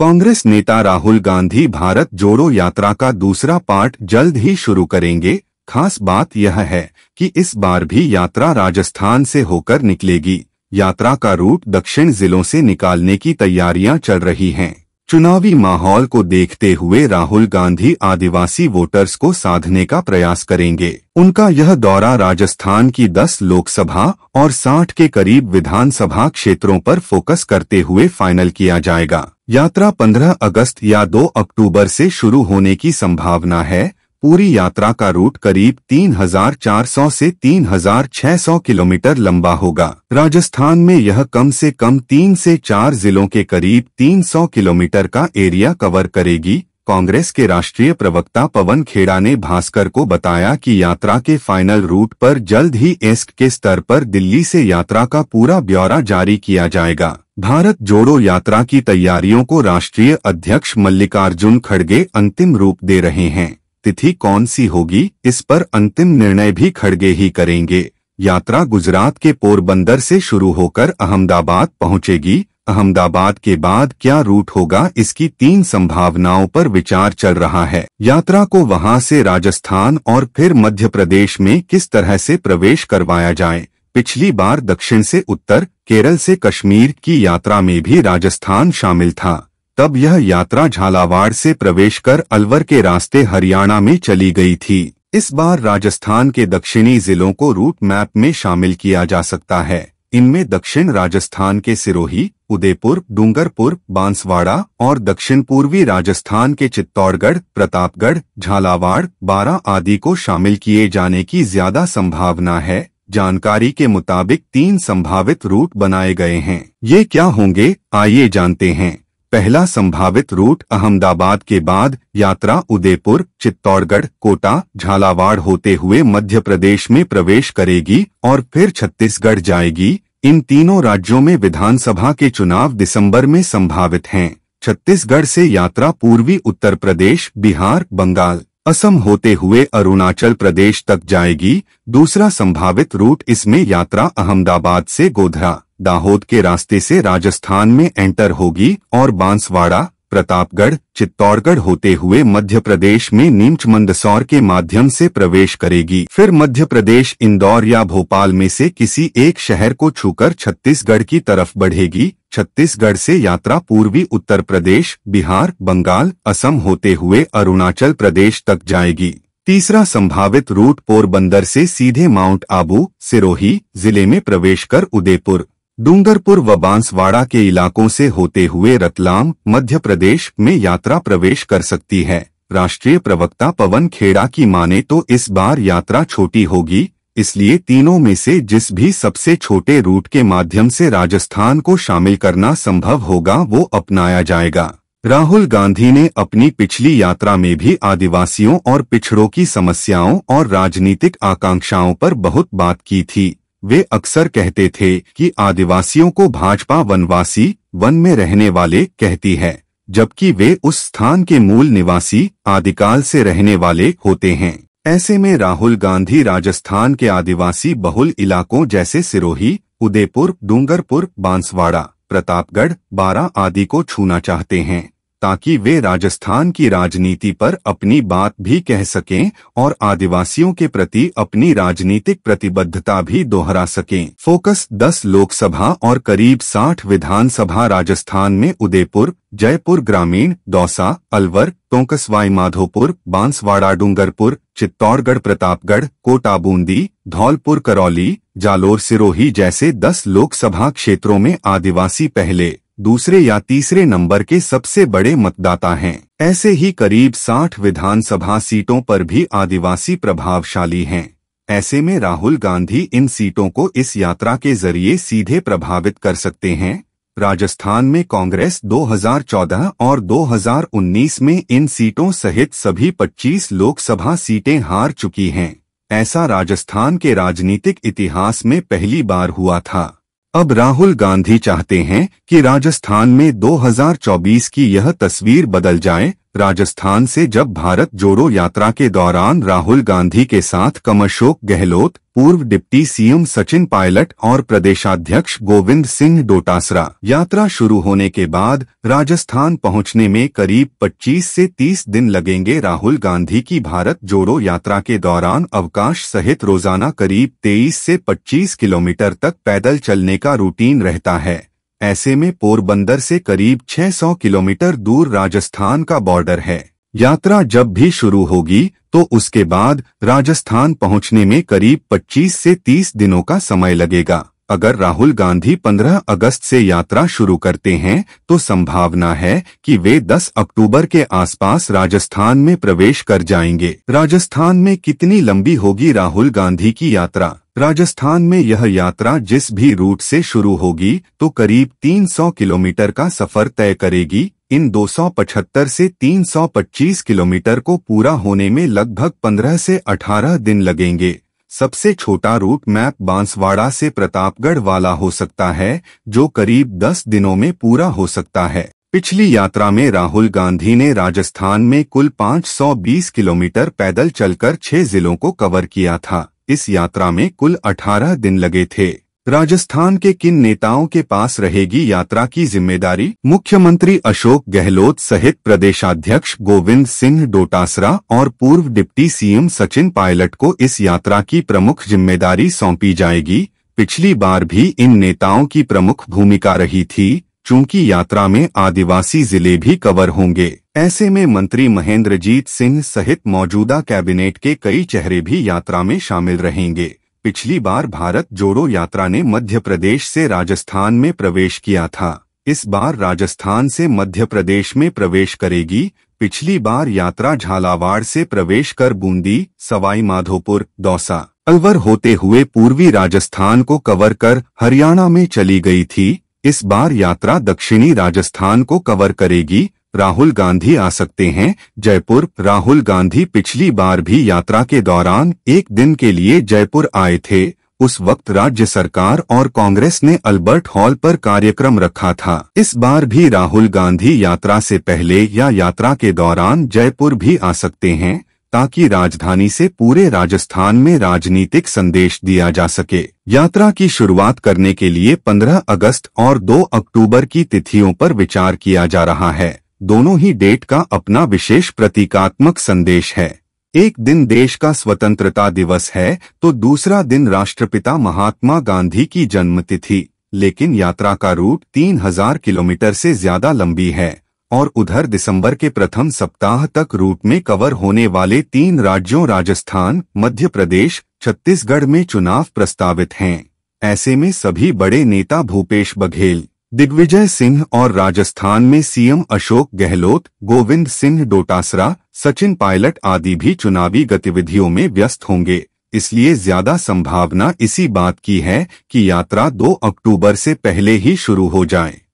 कांग्रेस नेता राहुल गांधी भारत जोड़ो यात्रा का दूसरा पार्ट जल्द ही शुरू करेंगे खास बात यह है कि इस बार भी यात्रा राजस्थान से होकर निकलेगी यात्रा का रूट दक्षिण जिलों से निकालने की तैयारियां चल रही हैं चुनावी माहौल को देखते हुए राहुल गांधी आदिवासी वोटर्स को साधने का प्रयास करेंगे उनका यह दौरा राजस्थान की 10 लोकसभा और 60 के करीब विधानसभा क्षेत्रों पर फोकस करते हुए फाइनल किया जाएगा यात्रा 15 अगस्त या 2 अक्टूबर से शुरू होने की संभावना है पूरी यात्रा का रूट करीब 3,400 से 3,600 किलोमीटर लंबा होगा राजस्थान में यह कम से कम तीन से चार जिलों के करीब 300 किलोमीटर का एरिया कवर करेगी कांग्रेस के राष्ट्रीय प्रवक्ता पवन खेड़ा ने भास्कर को बताया कि यात्रा के फाइनल रूट पर जल्द ही एस्क के स्तर पर दिल्ली से यात्रा का पूरा ब्यौरा जारी किया जाएगा भारत जोड़ो यात्रा की तैयारियों को राष्ट्रीय अध्यक्ष मल्लिकार्जुन खड़गे अंतिम रूप दे रहे हैं तिथि कौन सी होगी इस पर अंतिम निर्णय भी खड़गे ही करेंगे यात्रा गुजरात के पोरबंदर से शुरू होकर अहमदाबाद पहुंचेगी अहमदाबाद के बाद क्या रूट होगा इसकी तीन संभावनाओं पर विचार चल रहा है यात्रा को वहां से राजस्थान और फिर मध्य प्रदेश में किस तरह से प्रवेश करवाया जाए पिछली बार दक्षिण से उत्तर केरल से कश्मीर की यात्रा में भी राजस्थान शामिल था तब यह यात्रा झालावाड़ से प्रवेश कर अलवर के रास्ते हरियाणा में चली गई थी इस बार राजस्थान के दक्षिणी जिलों को रूट मैप में शामिल किया जा सकता है इनमें दक्षिण राजस्थान के सिरोही उदयपुर डूंगरपुर बांसवाड़ा और दक्षिण पूर्वी राजस्थान के चित्तौड़गढ़ प्रतापगढ़ झालावाड़ बारा आदि को शामिल किए जाने की ज्यादा संभावना है जानकारी के मुताबिक तीन संभावित रूट बनाए गए हैं ये क्या होंगे आइए जानते हैं पहला संभावित रूट अहमदाबाद के बाद यात्रा उदयपुर चित्तौड़गढ़ कोटा झालावाड़ होते हुए मध्य प्रदेश में प्रवेश करेगी और फिर छत्तीसगढ़ जाएगी इन तीनों राज्यों में विधानसभा के चुनाव दिसंबर में संभावित हैं छत्तीसगढ़ से यात्रा पूर्वी उत्तर प्रदेश बिहार बंगाल असम होते हुए अरुणाचल प्रदेश तक जाएगी दूसरा संभावित रूट इसमें यात्रा अहमदाबाद से गोधरा दाहोद के रास्ते से राजस्थान में एंटर होगी और बांसवाड़ा प्रतापगढ़ चित्तौड़गढ़ होते हुए मध्य प्रदेश में नीमच मंदसौर के माध्यम से प्रवेश करेगी फिर मध्य प्रदेश इंदौर या भोपाल में से किसी एक शहर को छूकर छत्तीसगढ़ की तरफ बढ़ेगी छत्तीसगढ़ से यात्रा पूर्वी उत्तर प्रदेश बिहार बंगाल असम होते हुए अरुणाचल प्रदेश तक जाएगी तीसरा संभावित रूट पोरबंदर से सीधे माउंट आबू सिरोही जिले में प्रवेश कर उदयपुर डूंगरपुर व बांसवाड़ा के इलाकों से होते हुए रतलाम मध्य प्रदेश में यात्रा प्रवेश कर सकती है राष्ट्रीय प्रवक्ता पवन खेड़ा की माने तो इस बार यात्रा छोटी होगी इसलिए तीनों में से जिस भी सबसे छोटे रूट के माध्यम से राजस्थान को शामिल करना संभव होगा वो अपनाया जाएगा राहुल गांधी ने अपनी पिछली यात्रा में भी आदिवासियों और पिछड़ों की समस्याओं और राजनीतिक आकांक्षाओं पर बहुत बात की थी वे अक्सर कहते थे कि आदिवासियों को भाजपा वनवासी वन में रहने वाले कहती है जबकि वे उस स्थान के मूल निवासी आदिकाल से रहने वाले होते हैं ऐसे में राहुल गांधी राजस्थान के आदिवासी बहुल इलाकों जैसे सिरोही उदयपुर डूंगरपुर बांसवाड़ा प्रतापगढ़ बारा आदि को छूना चाहते हैं ताकि वे राजस्थान की राजनीति पर अपनी बात भी कह सकें और आदिवासियों के प्रति अपनी राजनीतिक प्रतिबद्धता भी दोहरा सकें फोकस 10 लोकसभा और करीब 60 विधानसभा राजस्थान में उदयपुर जयपुर ग्रामीण दौसा अलवर टोंकसवाई माधोपुर बांसवाड़ा डूंगरपुर चित्तौड़गढ़ प्रतापगढ़ कोटा बूंदी धौलपुर करौली जालोर सिरोही जैसे दस लोकसभा क्षेत्रों में आदिवासी पहले दूसरे या तीसरे नंबर के सबसे बड़े मतदाता हैं ऐसे ही करीब 60 विधानसभा सीटों पर भी आदिवासी प्रभावशाली हैं ऐसे में राहुल गांधी इन सीटों को इस यात्रा के जरिए सीधे प्रभावित कर सकते हैं राजस्थान में कांग्रेस 2014 और 2019 में इन सीटों सहित सभी 25 लोकसभा सीटें हार चुकी हैं ऐसा राजस्थान के राजनीतिक इतिहास में पहली बार हुआ था अब राहुल गांधी चाहते हैं कि राजस्थान में 2024 की यह तस्वीर बदल जाए राजस्थान से जब भारत जोड़ो यात्रा के दौरान राहुल गांधी के साथ कम अशोक गहलोत पूर्व डिप्टी सीएम सचिन पायलट और प्रदेशाध्यक्ष गोविंद सिंह डोटासरा यात्रा शुरू होने के बाद राजस्थान पहुंचने में करीब 25 से 30 दिन लगेंगे राहुल गांधी की भारत जोड़ो यात्रा के दौरान अवकाश सहित रोजाना करीब 23 से 25 किलोमीटर तक पैदल चलने का रूटीन रहता है ऐसे में पोरबंदर से करीब 600 किलोमीटर दूर राजस्थान का बॉर्डर है यात्रा जब भी शुरू होगी तो उसके बाद राजस्थान पहुंचने में करीब 25 से 30 दिनों का समय लगेगा अगर राहुल गांधी 15 अगस्त से यात्रा शुरू करते हैं तो संभावना है कि वे 10 अक्टूबर के आसपास राजस्थान में प्रवेश कर जाएंगे राजस्थान में कितनी लंबी होगी राहुल गांधी की यात्रा राजस्थान में यह यात्रा जिस भी रूट से शुरू होगी तो करीब 300 किलोमीटर का सफर तय करेगी इन 275 से 325 किलोमीटर को पूरा होने में लगभग 15 से 18 दिन लगेंगे सबसे छोटा रूट मैप बांसवाड़ा से प्रतापगढ़ वाला हो सकता है जो करीब 10 दिनों में पूरा हो सकता है पिछली यात्रा में राहुल गांधी ने राजस्थान में कुल 520 किलोमीटर पैदल चलकर छह जिलों को कवर किया था इस यात्रा में कुल 18 दिन लगे थे राजस्थान के किन नेताओं के पास रहेगी यात्रा की जिम्मेदारी मुख्यमंत्री अशोक गहलोत सहित प्रदेशाध्यक्ष गोविंद सिंह डोटासरा और पूर्व डिप्टी सीएम सचिन पायलट को इस यात्रा की प्रमुख जिम्मेदारी सौंपी जाएगी पिछली बार भी इन नेताओं की प्रमुख भूमिका रही थी चूंकि यात्रा में आदिवासी जिले भी कवर होंगे ऐसे में मंत्री महेंद्रजीत सिंह सहित मौजूदा कैबिनेट के कई चेहरे भी यात्रा में शामिल रहेंगे पिछली बार भारत जोड़ो यात्रा ने मध्य प्रदेश से राजस्थान में प्रवेश किया था इस बार राजस्थान से मध्य प्रदेश में प्रवेश करेगी पिछली बार यात्रा झालावाड़ से प्रवेश कर बूंदी सवाई माधोपुर दौसा अलवर होते हुए पूर्वी राजस्थान को कवर कर हरियाणा में चली गई थी इस बार यात्रा दक्षिणी राजस्थान को कवर करेगी राहुल गांधी आ सकते हैं जयपुर राहुल गांधी पिछली बार भी यात्रा के दौरान एक दिन के लिए जयपुर आए थे उस वक्त राज्य सरकार और कांग्रेस ने अल्बर्ट हॉल पर कार्यक्रम रखा था इस बार भी राहुल गांधी यात्रा से पहले या यात्रा के दौरान जयपुर भी आ सकते हैं ताकि राजधानी से पूरे राजस्थान में राजनीतिक संदेश दिया जा सके यात्रा की शुरुआत करने के लिए 15 अगस्त और 2 अक्टूबर की तिथियों पर विचार किया जा रहा है दोनों ही डेट का अपना विशेष प्रतीकात्मक संदेश है एक दिन देश का स्वतंत्रता दिवस है तो दूसरा दिन राष्ट्रपिता महात्मा गांधी की जन्मतिथि लेकिन यात्रा का रूट 3000 किलोमीटर से ज्यादा लंबी है और उधर दिसंबर के प्रथम सप्ताह तक रूट में कवर होने वाले तीन राज्यों राजस्थान मध्य प्रदेश छत्तीसगढ़ में चुनाव प्रस्तावित हैं ऐसे में सभी बड़े नेता भूपेश बघेल दिग्विजय सिंह और राजस्थान में सीएम अशोक गहलोत गोविंद सिंह डोटासरा सचिन पायलट आदि भी चुनावी गतिविधियों में व्यस्त होंगे इसलिए ज्यादा संभावना इसी बात की है कि यात्रा 2 अक्टूबर से पहले ही शुरू हो जाए